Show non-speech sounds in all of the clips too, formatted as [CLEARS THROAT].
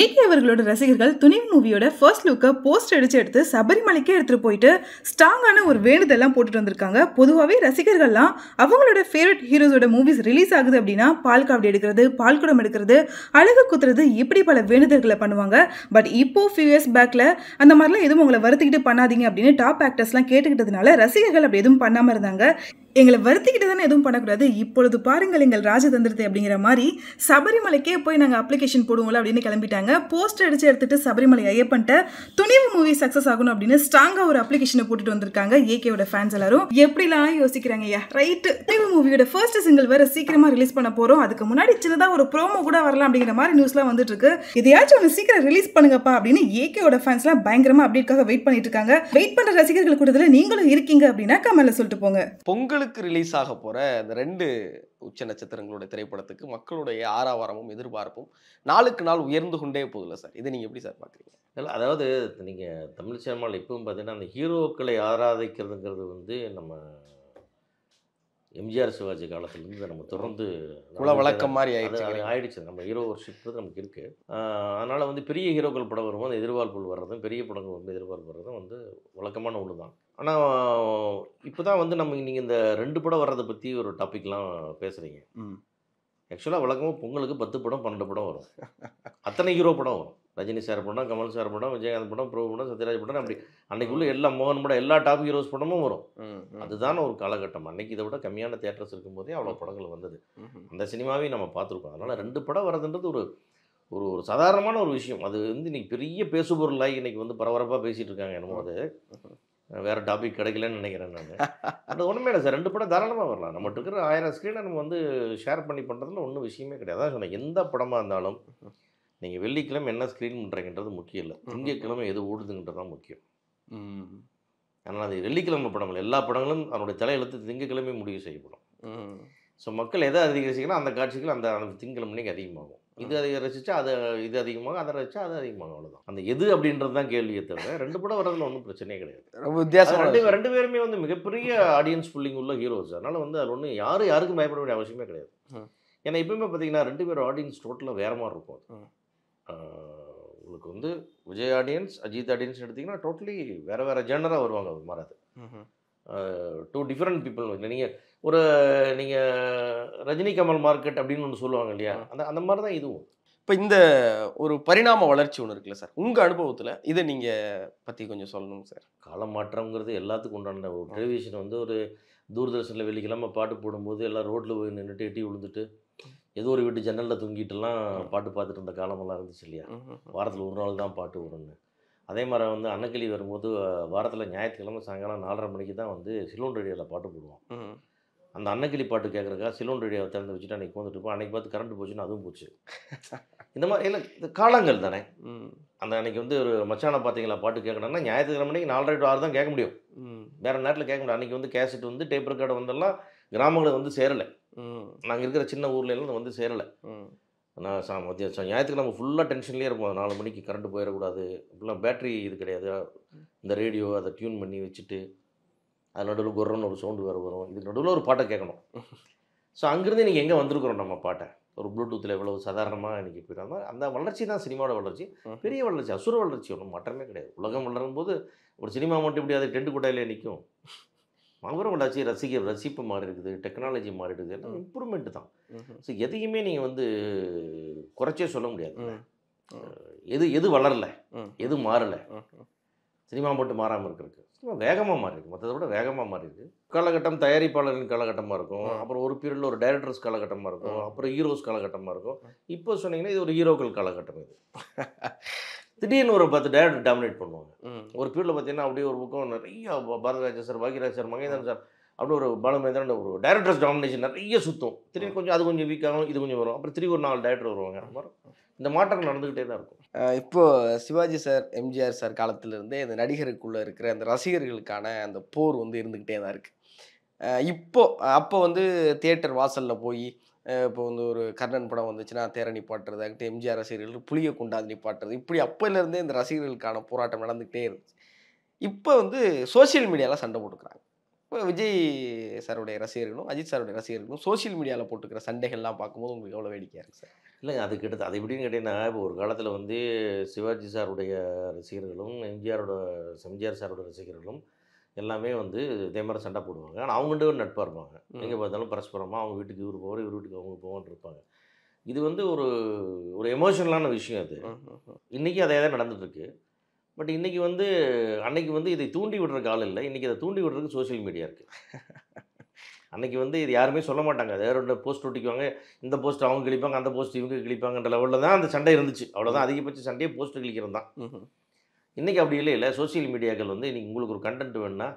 AK அவர்களோட ரசிகர்கள் துணிவு மூவியோட ஃபர்ஸ்ட் லுக்கை போஸ்ட் அடிச்சு எடுத்து சபரிமலைக்கே எடுத்துகிட்டு போயிட்டு ஸ்ட்ராங்கான ஒரு வேண்டுதெல்லாம் போட்டுட்டு வந்திருக்காங்க பொதுவாகவே ரசிகர்கள்லாம் அவங்களோட ஃபேவரட் ஹீரோஸோட மூவிஸ் ரிலீஸ் ஆகுது அப்படின்னா பால் காவடி எடுக்கிறது பால் குடம் எடுக்கிறது அழகு குத்துறது இப்படி பல வேண்டுதல்களை பண்ணுவாங்க பட் இப்போ ஃபியூ இயர்ஸ் பேக்கில் அந்த மாதிரிலாம் எதுவும் உங்களை வருத்திக்கிட்டு பண்ணாதீங்க அப்படின்னு டாப் ஆக்டர்ஸ்லாம் கேட்டுக்கிட்டதுனால ரசிகர்கள் அப்படி எதுவும் பண்ணாமல் இருந்தாங்க எங்களை வருத்திக்கிட்டு தானே எதுவும் பண்ணக்கூடாது இப்பொழுது பாருங்கள் எங்கள் ராஜதந்திரத்தை அப்படிங்கிற மாதிரி சபரிமலைக்கே போய் நாங்கள் அப்ளிகேஷன் போடுவோம்ல அப்படின்னு கிளம்பிட்டாங்க போஸ்டர் அடித்து எடுத்துகிட்டு சபரிமலை ஐயப்பன்ட்ட துணிவு மூவி சக்ஸஸ் ஆகணும் அப்படின்னு ஸ்ட்ராங்காக ஒரு அப்ளிகேஷனை போட்டுட்டு வந்திருக்காங்க ஏகேவோட ஃபேன்ஸ் எல்லாரும் எப்படிலாம் யோசிக்கிறாங்க ஐயா ரைட்டு துணிவு மூவியோட ஃபர்ஸ்ட் சிங்கிள் வேறு சீக்கிரமாக ரிலீஸ் பண்ண போகிறோம் அதுக்கு முன்னாடி சின்னதாக ஒரு ப்ரோமோ கூட வரலாம் அப்படிங்கிற மாதிரி நியூஸ்லாம் வந்துட்டு இருக்கு இதையாச்சும் ஒன்று சீக்கிரம் ரிலீஸ் பண்ணுங்கப்பா அப்படின்னு ஏகேவோட ஃபேன்ஸ்லாம் பயங்கரமாக அப்டேட்காக வெயிட் பண்ணிட்டு இருக்காங்க வெயிட் பண்ணுற ரசிகர்கள் கூட்டத்தில் நீங்களும் இருக்கீங்க அப்படின்னா கமெண்ட்ல சொல்லிட்டு போங்க பொங்கல் பொங்கலுக்கு ரிலீஸ் ஆக போகிற இந்த ரெண்டு உச்ச நட்சத்திரங்களுடைய திரைப்படத்துக்கு மக்களுடைய ஆராவாரமும் எதிர்பார்ப்பும் நாளுக்கு நாள் உயர்ந்து கொண்டே போதில்ல சார் இதை நீங்கள் எப்படி சார் பார்க்குறீங்க இல்லை அதாவது நீங்கள் தமிழ் சினிமாவில் இப்பவும் பார்த்தீங்கன்னா அந்த ஹீரோக்களை ஆராதிக்கிறதுங்கிறது வந்து நம்ம எம்ஜிஆர் சிவாஜி காலத்துலேருந்து நம்ம தொடர்ந்து குல வழக்கம் மாதிரி ஆயிடுச்சு ஆயிடுச்சு நம்ம ஹீரோ ஒர்ஷிப்ன்றது நமக்கு இருக்குது அதனால் வந்து பெரிய ஹீரோக்கள் படம் வரும்போது எதிர்பார்ப்புகள் வர்றதும் பெரிய படங்கள் வந்து எதிர்பார்ப்பு வர்றதும் வந்து வழக்கமான ஒன்று தான் ஆனால் இப்போ தான் வந்து நம்ம நீங்கள் இந்த ரெண்டு படம் வர்றதை பற்றி ஒரு டாப்பிக்லாம் பேசுகிறீங்க ஆக்சுவலாக வழக்கமாக பொங்கலுக்கு பத்து படம் பன்னெண்டு படம் வரும் அத்தனை ஹீரோ படம் வரும் ரஜினி சார் படம் கமல் சார் படம் விஜயகாந்த் படம் பிரபு படம் சத்யராஜ் படம் அப்படி அன்னைக்குள்ளே எல்லா மோகன் படம் எல்லா டாப் ஹீரோஸ் படமும் வரும் அதுதான் ஒரு காலகட்டம் அன்னைக்கு இதை விட கம்மியான தேட்டர்ஸ் இருக்கும்போதே அவ்வளோ படங்கள் வந்தது அந்த சினிமாவையும் நம்ம பார்த்துருக்கோம் அதனால் ரெண்டு படம் வரதுன்றது ஒரு ஒரு ஒரு சாதாரணமான ஒரு விஷயம் அது வந்து இன்றைக்கி பெரிய பேசுபொருளாகி இன்றைக்கி வந்து பரபரப்பாக பேசிகிட்டு இருக்காங்க என்னமோ அது வேறு டாபிக் கிடைக்கலன்னு நினைக்கிறேன் நான் அது ஒன்றுமே இல்லை சார் ரெண்டு படம் தாராளமாக வரலாம் நம்மகிட்ட இருக்கிற ஆயிரம் ஸ்க்ரீனை நம்ம வந்து ஷேர் பண்ணி பண்ணுறதுல ஒன்றும் விஷயமே கிடையாது அதான் சொன்னேன் எந்த படமாக இருந்தாலும் நீங்கள் வெள்ளிக்கிழமை என்ன ஸ்க்ரீன் பண்ணுறீங்கன்றது முக்கியம் இல்லை திங்கக்கிழமை எது ஓடுதுங்கிறது தான் முக்கியம் ஆனால் அது வெள்ளிக்கிழமை படங்கள் எல்லா படங்களும் அதனுடைய தலையெழுத்து திங்கக்கிழமை முடிவு செய்யப்படும் ஸோ மக்கள் எதை அதிக ரசிக்கணும் அந்த காட்சிகள் அந்த திங்கக்கிழமைக்கு அதிகமாகும் இது அதிக ரசித்தா அது இது அதிகமாக அதை ரசிச்சா அது அதிகமாகும் அவ்வளோதான் அந்த எது அப்படின்றது தான் கேள்வியை தவிர ரெண்டு படம் வர்றதுல ஒன்றும் பிரச்சனையே கிடையாது ரொம்ப வித்தியாசம் ரெண்டு ரெண்டு பேருமே வந்து மிகப்பெரிய ஆடியன்ஸ் ஃபுல்லிங் உள்ள ஹீரோஸ் அதனால் வந்து அது ஒன்று யாரும் யாருக்கும் பயப்பட வேண்டிய அவசியமே கிடையாது ஏன்னா எப்பயுமே பார்த்தீங்கன்னா ரெண்டு பேரும் ஆடியன்ஸ் டோட்டலாக வேற மாதிரி இருக்கும் உங்களுக்கு வந்து விஜய் ஆடியன்ஸ் அஜித் ஆடியன்ஸ் எடுத்திங்கன்னா டோட்டலி வேறு வேறு ஜெனராக வருவாங்க அது மாறாது டூ டிஃப்ரெண்ட் பீப்புள் நீங்கள் ஒரு நீங்கள் ரஜினி கமல் மார்க்கெட் அப்படின்னு ஒன்று சொல்லுவாங்க இல்லையா அந்த அந்த மாதிரி தான் இதுவும் இப்போ இந்த ஒரு பரிணாம வளர்ச்சி ஒன்று இருக்குல்ல சார் உங்கள் அனுபவத்தில் இதை நீங்கள் பற்றி கொஞ்சம் சொல்லணுங்க சார் காலம் மாற்றங்கிறது எல்லாத்துக்கும் உண்டான ஒரு டெலிவிஷன் வந்து ஒரு தூர்தர்ஷனில் வெள்ளிக்கிழமை பாட்டு போடும்போது எல்லாம் ரோட்டில் போய் நின்றுட்டு எட்டி விழுந்துட்டு ஏதோ ஒரு வீட்டு ஜன்னலில் தூங்கிட்டுலாம் பாட்டு பார்த்துட்டு இருந்த காலமெல்லாம் இருந்துச்சு இல்லையா வாரத்தில் ஒரு நாள் தான் பாட்டு வரும்னு அதே மாதிரி வந்து அன்னக்கிளி வரும்போது வாரத்தில் ஞாயிற்றுக்கிழமை சாயங்காலம் நாலரை மணிக்கு தான் வந்து சிலோன் ரேடியோவில் பாட்டு போடுவோம் அந்த அன்னக்கிளி பாட்டு கேட்குறக்கா சிலோன் ரேடியோவை திறந்து வச்சுட்டு அன்றைக்கி இருப்போம் அன்றைக்கி பார்த்து கரண்ட் போச்சுன்னு அதுவும் போச்சு இந்த மாதிரி இல்லை காலங்கள் தானே அந்த அன்றைக்கி வந்து ஒரு மச்சானை பார்த்தீங்களா பாட்டு கேட்கணும்னா ஞாயிற்றுக்கிழமை நாலரை டு ஆறு தான் கேட்க முடியும் வேறு நேரத்தில் கேட்க முடியும் அன்றைக்கி வந்து கேசட் வந்து டேப் ரெக்கார்டு வந்தெல்லாம் கிராமங்களை வந்து சேரலை நாங்கள் இருக்கிற சின்ன ஊர்லலாம் வந்து சேரலை நான் சா மத்திய ஞாயிற்றுக்கு நம்ம ஃபுல்லாக டென்ஷன்லேயே இருப்போம் நாலு மணிக்கு கரண்ட்டு போயிடக்கூடாது இப்படிலாம் பேட்ரி இது கிடையாது இந்த ரேடியோ அதை டியூன் பண்ணி வச்சுட்டு அது நடுவில் குரன்னு ஒரு சவுண்டு வேறு வரும் இதுக்கு நடுவில் ஒரு பாட்டை கேட்கணும் ஸோ அங்கேருந்து நீங்கள் எங்கே வந்திருக்கிறோம் நம்ம பாட்டை ஒரு ப்ளூடூத்தில் எவ்வளோ சாதாரணமாக இன்றைக்கி போயிடாமல் அந்த வளர்ச்சி தான் சினிமாவோட வளர்ச்சி பெரிய வளர்ச்சி அசுர வளர்ச்சி ஒன்றும் மாற்றமே கிடையாது உலகம் வளரும் போது ஒரு சினிமா மட்டும் இப்படி அது டெண்டு கொட்டையிலே நிற்கும் மாபெரும் வளர்ச்சி ரசிக்க ரசிப்பு மாறி இருக்குது டெக்னாலஜி மாறி இருக்குது எல்லாம் இம்ப்ரூவ்மெண்ட் தான் ஸோ எதையுமே நீங்கள் வந்து குறைச்சே சொல்ல முடியாது எது எது வளரல எது மாறலை சினிமா மட்டும் மாறாமல் இருக்கிறதுக்கு சினிமா வேகமாக மாறி இருக்கு மற்றதை விட வேகமாக மாறி இருக்குது காலகட்டம் தயாரிப்பாளர்களின் காலகட்டமாக இருக்கும் அப்புறம் ஒரு பீரியடில் ஒரு டைரக்டர்ஸ் காலகட்டமாக இருக்கும் அப்புறம் ஹீரோஸ் காலகட்டமாக இருக்கும் இப்போ சொன்னீங்கன்னா இது ஒரு ஹீரோக்கள் காலகட்டம் இது திடீர்னு ஒரு பத்து டைரக்டர் டாமினேட் பண்ணுவாங்க ஒரு பீரியடில் பார்த்தீங்கன்னா அப்படியே ஒரு புக்கம் நிறைய Bharathiraja sir Bhagyaraj sir Mahendran sir அப்படி ஒரு பாலமேந்திரன் ஒரு டேரக்டர்ஸ் டாமினேஷன் நிறைய சுத்தம் திரும்பி கொஞ்சம் அது கொஞ்சம் வீக் இது கொஞ்சம் வரும் அப்புறம் திரும்பி ஒரு நாலு டேரக்டர் வருவாங்க அந்த இந்த மாற்றம் நடந்துக்கிட்டே தான் இருக்கும் இப்போது சிவாஜி சார் எம்ஜிஆர் சார் காலத்திலிருந்தே இந்த நடிகருக்குள்ளே இருக்கிற அந்த ரசிகர்களுக்கான அந்த போர் வந்து இருந்துக்கிட்டே தான் இருக்குது இப்போ அப்போ வந்து தியேட்டர் வாசலில் போய் இப்போ வந்து ஒரு கர்ணன் படம் வந்துச்சுன்னா தேரணி பாட்டுறது அங்கிட்ட எம்ஜிஆர் ரசிகர்கள் புளிய குண்டாதினி நிப்பாட்டுறது இப்படி அப்போலேருந்தே இந்த ரசிகர்களுக்கான போராட்டம் நடந்துக்கிட்டே இருந்துச்சு இப்போ வந்து சோசியல் மீடியாவில் சண்டை போட்டுக்கிறாங்க இப்போ விஜய் சாருடைய ரசிகர்களும் அஜித் சாருடைய ரசிகர்களும் சோசியல் மீடியாவில் போட்டுக்கிற சண்டைகள்லாம் பார்க்கும்போது உங்களுக்கு எவ்வளோ வேடிக்கையாக இருக்குது சார் இல்லைங்க அது கிட்ட அது எப்படின்னு கேட்டிங்கன்னா இப்போ ஒரு காலத்தில் வந்து சிவாஜி சாருடைய ரசிகர்களும் எம்ஜிஆரோட எம்ஜிஆர் சாரோட ரசிகர்களும் எல்லாமே வந்து இதே மாதிரி சண்டை போடுவாங்க ஆனால் அவங்கள்ட்ட ஒரு நட்பாக இருப்பாங்க எங்கே பார்த்தாலும் பரஸ்பரமாக அவங்க வீட்டுக்கு இவர் போகிற இவர் வீட்டுக்கு அவங்க போவான்னு இருப்பாங்க இது வந்து ஒரு ஒரு எமோஷனலான விஷயம் அது இன்றைக்கி அதே தான் நடந்துட்டுருக்கு பட் இன்றைக்கி வந்து அன்னைக்கு வந்து இதை தூண்டி விடுற காலம் இல்லை இன்றைக்கி அதை தூண்டி விடுறதுக்கு சோசியல் மீடியா இருக்குது அன்றைக்கி வந்து இது யாருமே சொல்ல மாட்டாங்க வேற ஒன்று போஸ்ட் ஒட்டிக்குவாங்க இந்த போஸ்ட் அவங்க கிழிப்பாங்க அந்த போஸ்ட் இவங்க கிழிப்பாங்கன்ற லெவலில் தான் அந்த சண்டை இருந்துச்சு அவ்வளோதான் அதிகபட்ச சண்டையே போஸ்ட் கிழிக்கிறது தான் இன்றைக்கி அப்படி இல்லை இல்லை சோசியல் மீடியாக்கள் வந்து இன்றைக்கி உங்களுக்கு ஒரு கண்டென்ட் வேணும்னா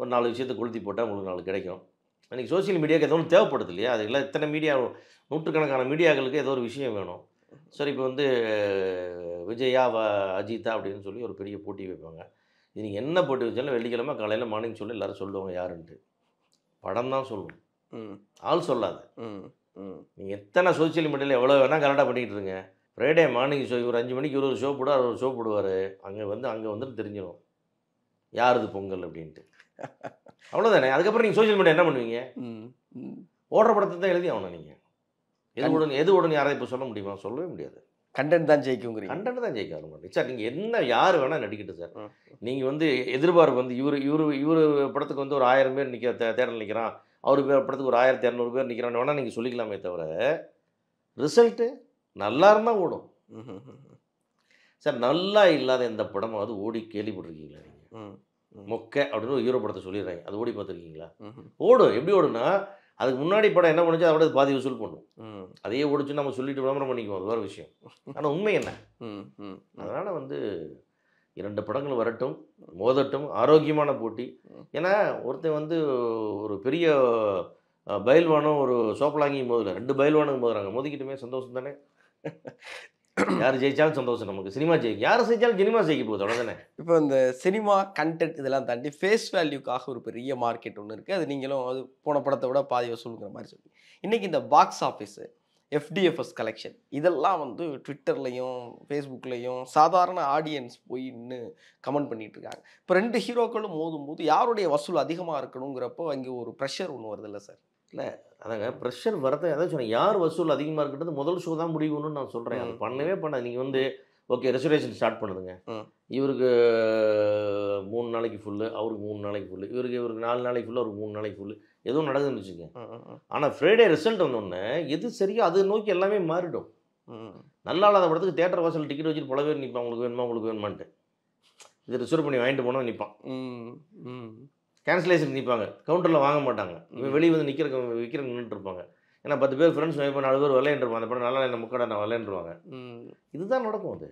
ஒரு நாலு விஷயத்தை கொளுத்தி போட்டால் உங்களுக்கு நாலு கிடைக்கும் இன்றைக்கி சோசியல் மீடியாவுக்கு எதுவும் ஒன்று தேவைப்படுது இல்லையா அது இல்லை இத்தனை மீடியா நூற்றுக்கணக்கான மீடியாக்களுக்கு ஏதோ ஒரு விஷயம் வேணும் சரி இப்போ வந்து விஜயா வ அஜிதா அப்படின்னு சொல்லி ஒரு பெரிய போட்டி வைப்பாங்க இது நீங்கள் என்ன போட்டி வச்சாலும் வெள்ளிக்கிழமை காலையில் மார்னிங் சொல்லி எல்லோரும் சொல்லுவாங்க யாருன்ட்டு படம் தான் சொல்லணும் ஆள் சொல்லாது நீங்கள் எத்தனை சோசியல் மீடியாவில் எவ்வளோ வேணால் கரெக்டாக பண்ணிகிட்டு இருங்க ஃப்ரைடே மார்னிங் ஷோ ஒரு அஞ்சு மணிக்கு ஒரு ஒரு ஷோ போடுவார் ஒரு ஷோ போடுவார் அங்கே வந்து அங்கே வந்துட்டு தெரிஞ்சிடும் யார் இது பொங்கல் அப்படின்ட்டு அவ்வளோதானே அதுக்கப்புறம் நீங்கள் சோசியல் மீடியா என்ன பண்ணுவீங்க ஓடுற படத்தை தான் எழுதி ஆகணும் நீங்கள் எது உடனே எது உடனே யாரை இப்போ சொல்ல முடியுமா சொல்லவே முடியாது கண்டென்ட் தான் ஜெயிக்குங்கிறீங்க கண்டென்ட் தான் ஜெயிக்க ஆரம்பிச்சு சார் நீங்கள் என்ன யார் வேணால் நடிக்கட்டு சார் நீங்கள் வந்து எதிர்பார்ப்பு வந்து இவர் இவர் இவர் படத்துக்கு வந்து ஒரு ஆயிரம் பேர் நிற்க தேடல் நிற்கிறான் அவர் பேர் படத்துக்கு ஒரு ஆயிரத்தி இரநூறு பேர் நிற்கிறான்னு வேணால் நீங்கள் சொல்லிக்கலாமே தவிர ரிசல்ட்டு நல்லா இருந்தால் ஓடும் சார் நல்லா இல்லாத எந்த அது ஓடி கேள்விப்பட்டிருக்கீங்களா நீங்கள் மொக்கை அப்படின்னு ஒரு ஹீரோ படத்தை சொல்லிடுறாங்க அது ஓடி பார்த்துருக்கீங்களா ஓடும் எப்படி ஓடுனா அதுக்கு முன்னாடி படம் என்ன பண்ணுச்சு அதை விட பாதி வசூல் பண்ணும் அதையே ஓடிச்சு நம்ம சொல்லிட்டு விளம்பரம் பண்ணிக்குவோம் அது வேறு விஷயம் ஆனால் உண்மை என்ன அதனால் வந்து இரண்டு படங்கள் வரட்டும் மோதட்டும் ஆரோக்கியமான போட்டி ஏன்னா ஒருத்தன் வந்து ஒரு பெரிய பயில்வானும் ஒரு சோப்பலாங்கியும் போதில் ரெண்டு பயில்வானுங்க போதுறாங்க மோதிக்கிட்டுமே சந்தோஷம் தானே [CLEARS THROAT] யார் ஜெயிச்சாலும் சந்தோஷம் நமக்கு சினிமா ஜெயிக்கும் யார் ஜெயிச்சாலும் சினிமா ஜெயிக்க போகுது உடனே இப்போ இந்த சினிமா கண்டென்ட் இதெல்லாம் தாண்டி ஃபேஸ் வேல்யூக்காக ஒரு பெரிய மார்க்கெட் ஒன்று இருக்குது அது நீங்களும் அது போன படத்தை விட பாதி வசூலுங்கிற மாதிரி சொல்லி இன்றைக்கி இந்த பாக்ஸ் ஆஃபீஸு எஃப்டிஎஃப்எஸ் கலெக்ஷன் இதெல்லாம் வந்து ட்விட்டர்லேயும் ஃபேஸ்புக்லேயும் சாதாரண ஆடியன்ஸ் போய் நின்று கமெண்ட் பண்ணிகிட்டு இருக்காங்க இப்போ ரெண்டு ஹீரோக்களும் மோதும் போது யாருடைய வசூல் அதிகமாக இருக்கணுங்கிறப்போ அங்கே ஒரு ப்ரெஷர் ஒன்று வருது இல்லை சார் இல்லை அதாங்க ப்ரெஷர் வரத அதான் சொன்னேன் யார் வசூல் அதிகமாக இருக்கிறது முதல் ஷோ தான் முடிவுன்னு நான் சொல்கிறேன் அது பண்ணவே பண்ணாது நீங்கள் வந்து ஓகே ரெசர்வேஷன் ஸ்டார்ட் பண்ணுதுங்க இவருக்கு மூணு நாளைக்கு ஃபுல்லு அவருக்கு மூணு நாளைக்கு ஃபுல்லு இவருக்கு இவருக்கு நாலு நாளைக்கு ஃபுல்லு அவருக்கு மூணு நாளைக்கு ஃபுல்லு எதுவும் நடக்குதுன்னு வச்சுக்கோங்க ஆனால் ஃப்ரைடே ரிசல்ட் வந்தோடனே எது சரியோ அது நோக்கி எல்லாமே மாறிடும் நல்லா இல்லாத படத்துக்கு தேட்டர் வாசல் டிக்கெட் வச்சுட்டு பல பேர் நிற்பான் உங்களுக்கு வேணுமா உங்களுக்கு வேணுமான்ட்டு இது ரிசர்வ் பண்ணி வாங்கிட்டு போனால் நிற்பான் கேன்சலேஷன் நிற்பாங்க கவுண்டரில் வாங்க மாட்டாங்க வெளியே வந்து நிற்கிற விற்கிற இருப்பாங்க ஏன்னா பத்து பேர் ஃப்ரெண்ட்ஸ் வாய்ப்பு நாலு பேர் விளையாண்டுருவாங்க அந்த படம் நல்லா என்ன முக்கடை நான் விளையாண்டுருவாங்க இதுதான் நடக்கும் அது